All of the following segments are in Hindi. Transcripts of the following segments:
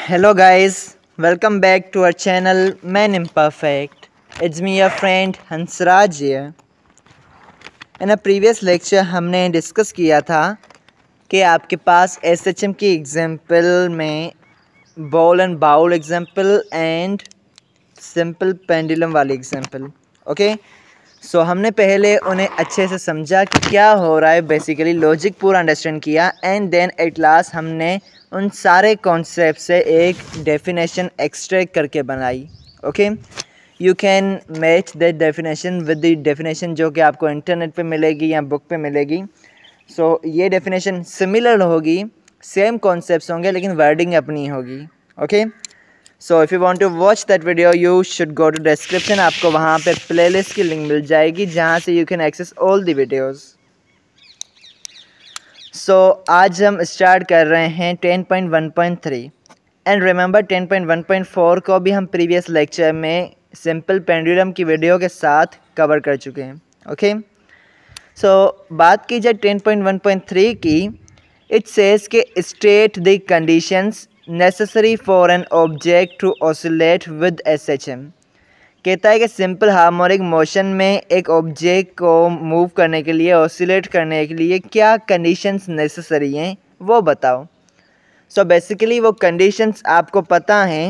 hello guys welcome back to our channel man imperfect it's me your friend Hansraj in a previous lecture हमने डिस्कस किया था कि आपके पास एस एच एम की एग्जांपल में ball and bowl example and simple pendulum वाली एग्जांपल ओके सो हमने पहले उन्हें अच्छे से समझा कि क्या हो रहा है बेसिकली लॉजिक पूरा अंडरस्टैंड किया एंड देन एट लास्ट हमने उन सारे कॉन्सेप्ट से एक डेफिनेशन एक्सट्रैक्ट करके बनाई okay you can match the definition with the definition जो कि आपको इंटरनेट पे मिलेगी या बुक पे मिलेगी सो so, ये डेफिनेशन सिमिलर होगी सेम कॉन्सेप्ट होंगे लेकिन वर्डिंग अपनी होगी okay so if you want to watch that video you should go to description आपको वहाँ पे प्लेलिस्ट की लिंक मिल जाएगी जहाँ से you can access all the videos so so, आज हम स्टार्ट कर रहे हैं 10.1.3 एंड रिमेंबर 10.1.4 को भी हम प्रीवियस लेक्चर में सिंपल पेंडुलम की वीडियो के साथ कवर कर चुके हैं ओके सो बात की जाए 10.1.3 की इट सेज के state the conditions necessary for an object to oscillate with S H M कहता है कि सिंपल हार्मोनिक मोशन में एक ऑब्जेक्ट को मूव करने के लिए ऑसिलेट करने के लिए क्या कंडीशंस नेसेसरी हैं वो बताओ सो so बेसिकली वो कंडीशंस आपको पता हैं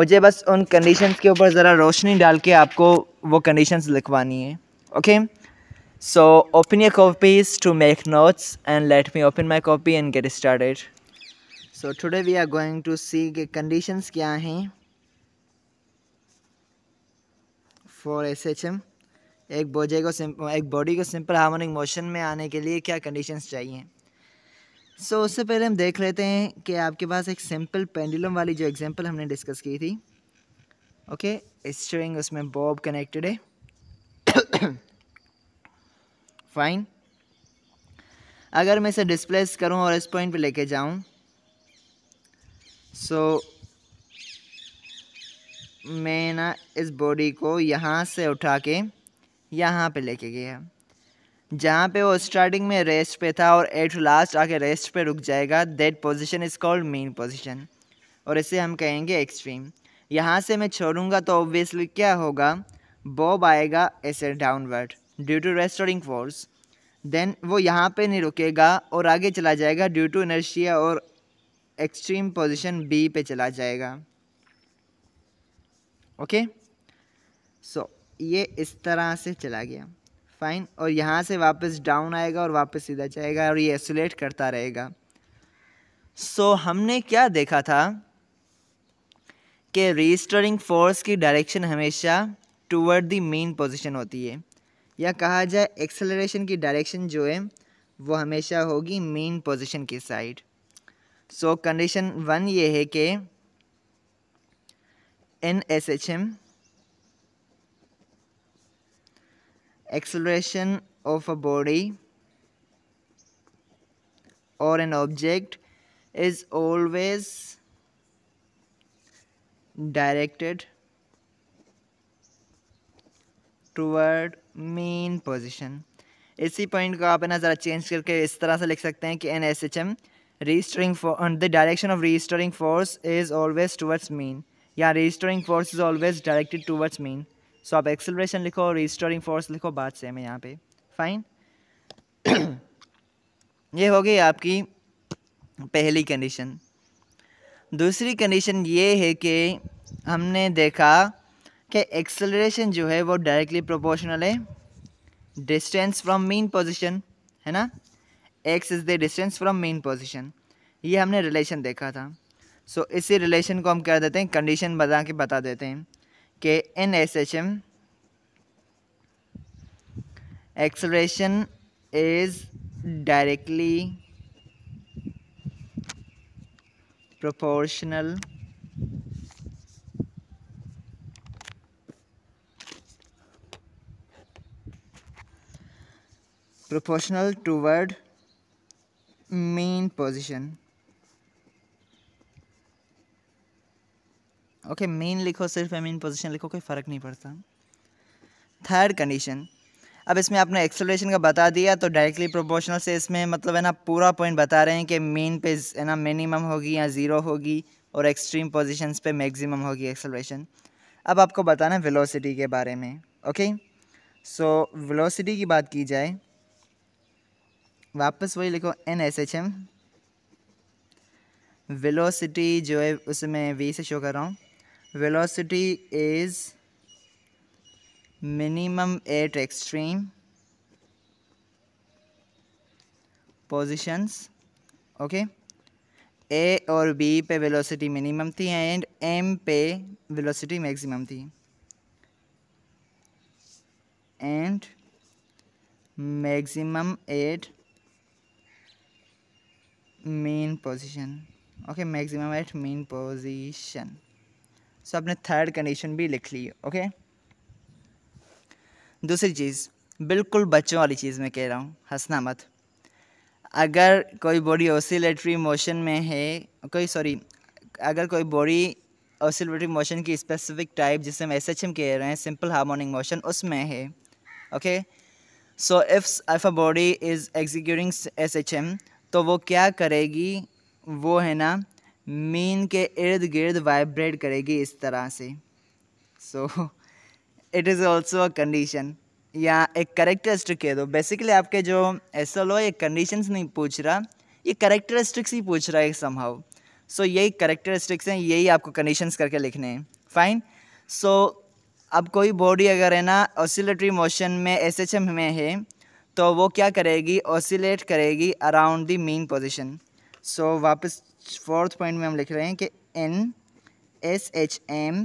मुझे बस उन कंडीशंस के ऊपर ज़रा रोशनी डाल के आपको वो कंडीशंस लिखवानी है okay so open your copies to make notes and let me open my copy and get started so today we are going to see के कंडीशंस क्या हैं फॉर एस एच एम एक बोझे को एक बॉडी को सिंपल हार्मोनिक मोशन में आने के लिए क्या कंडीशंस चाहिए सो so, उससे पहले हम देख लेते हैं कि आपके पास एक सिंपल पेंडुलम वाली जो एग्जांपल हमने डिस्कस की थी ओके स्ट्रिंग उसमें बॉब कनेक्टेड है फाइन अगर मैं इसे डिस्प्लेस करूं और इस पॉइंट पे लेके जाऊं सो so, मैं ना इस बॉडी को यहाँ से उठा के यहाँ पे लेके गया जहाँ पे वो स्टार्टिंग में रेस्ट पे था और एट लास्ट आके रेस्ट पे रुक जाएगा that position is called mean position और इसे हम कहेंगे एक्सट्रीम यहाँ से मैं छोड़ूंगा तो ऑब्वियसली क्या होगा बॉब आएगा ऐसे downward due to restoring force then वो यहाँ पे नहीं रुकेगा और आगे चला जाएगा ड्यू टू इनर्शिया और एक्सट्रीम पोजिशन बी पे चला जाएगा ओके सो ये इस तरह से चला गया फाइन और यहाँ से वापस डाउन आएगा और वापस सीधा जाएगा और ये एसोलेट करता रहेगा सो so, हमने क्या देखा था कि रजिस्टरिंग फोर्स की डायरेक्शन हमेशा टूवर्ड दी मेन पोजीशन होती है या कहा जाए एक्सेलरेशन की डायरेक्शन जो है वो हमेशा होगी मेन पोजीशन की साइड सो कंडीशन वन ये है कि NSHM, acceleration of a body or an object is always directed toward mean position इसी पॉइंट को आप है ना ज़रा चेंज करके इस तरह से लिख सकते हैं कि in S H M restoring the direction of restoring force is always towards mean यहाँ restoring force is always directed towards mean so आप एक्सेलरेशन लिखो रजिस्टरिंग फोर्स लिखो बात से हमें यहाँ पे फाइन ये हो गई आपकी पहली कंडीशन दूसरी कंडीशन ये है कि हमने देखा कि एक्सेलरेशन जो है वो डायरेक्टली प्रोपोर्शनल है डिस्टेंस फ्रॉम मेन पोजीशन है ना X is the distance from mean position ये हमने रिलेशन देखा था सो so, इसी रिलेशन को हम कह देते हैं कंडीशन बता के बता देते हैं कि in S H M acceleration is directly proportional proportional toward mean position okay mean लिखो सिर्फ इन पोजिशन लिखो कोई फ़र्क नहीं पड़ता थर्ड कंडीशन अब इसमें आपने एक्सेलरेशन का बता दिया तो डायरेक्टली प्रोपोर्शनल से इसमें मतलब है ना पूरा पॉइंट बता रहे हैं कि मेन पे है ना मिनिमम होगी या ज़ीरो होगी और एक्सट्रीम पोजीशंस पे मैक्सिमम होगी एक्सेलरेशन अब आपको बताना है वेलोसिटी के बारे में ओके सो वेलोसिटी की बात की जाए वापस वही लिखो in S H M velocity जो है उसमें वी से शो कर रहा हूँ velocity is minimum at extreme positions okay ए और बी पे वेलोसिटी मिनिमम थी एंड एम पे वेलोसिटी मैक्सिमम थी and maximum at mean position okay maximum at mean position so आपने थर्ड कंडीशन भी लिख ली ओके दूसरी चीज़ बिल्कुल बच्चों वाली चीज़ मैं कह रहा हूँ हंसना मत अगर कोई बॉडी ओसिलेटरी मोशन में है कोई सॉरी अगर कोई बॉडी ऑसिलेटरी मोशन की स्पेसिफिक टाइप जिसे हम एस एच एम कह रहे हैं सिंपल हार्मोनिक मोशन उसमें है okay so if a body is executing S H M तो वो क्या करेगी वो है ना मीन के इर्द गिर्द वाइब्रेट करेगी इस तरह से so it is also a condition या एक करेक्टरिस्टिक कह दो बेसिकली आपके जो एस एल ओ ये कंडीशंस नहीं पूछ रहा ये करेक्टरिस्टिक्स ही पूछ रहा है एक संभव सो so, यही करेक्टरिस्टिक्स हैं यही आपको कंडीशंस करके लिखने हैं फाइन सो so, अब कोई बॉडी अगर है ना ऑसिलेटरी मोशन में एस एच एम में है तो वो क्या करेगी ऑसिलेट करेगी around the mean position so वापस फोर्थ पॉइंट में हम लिख रहे हैं कि in S H M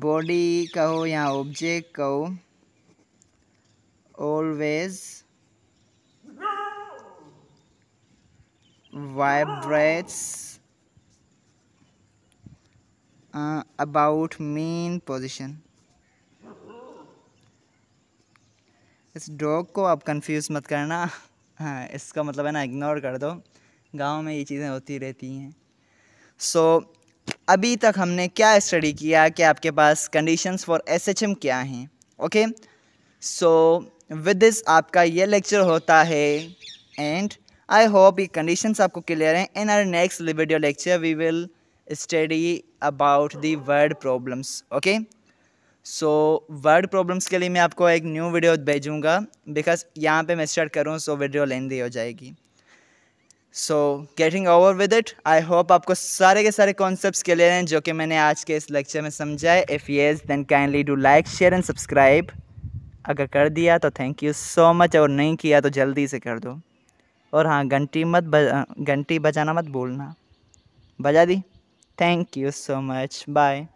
body का हो या ऑब्जेक्ट का हो always vibrates about mean position इस डॉग को आप कंफ्यूज मत करना हाँ इसका मतलब है ना इग्नोर कर दो गांव में ये चीज़ें होती रहती हैं सो so, अभी तक हमने क्या स्टडी किया कि आपके पास कंडीशंस फॉर एसएचएम क्या हैं ओके सो विद दिस आपका ये लेक्चर होता है एंड आई होप ये कंडीशंस आपको क्लियर हैं in our next video lecture we will study about the word problems okay so word problems के लिए मैं आपको एक न्यू वीडियो भेजूँगा बिकॉज यहाँ पे मैं स्टार्ट करूँ सो वीडियो लेंदी हो जाएगी so getting over with it I hope आपको सारे के सारे कॉन्सेप्ट क्लियर हैं जो कि मैंने आज के इस लेक्चर में समझाए if yes then kindly do like share and subscribe अगर कर दिया तो थैंक यू सो मच और नहीं किया तो जल्दी से कर दो और हाँ घंटी मत बजा घंटी बजाना मत भूलना बजा दी thank you so much bye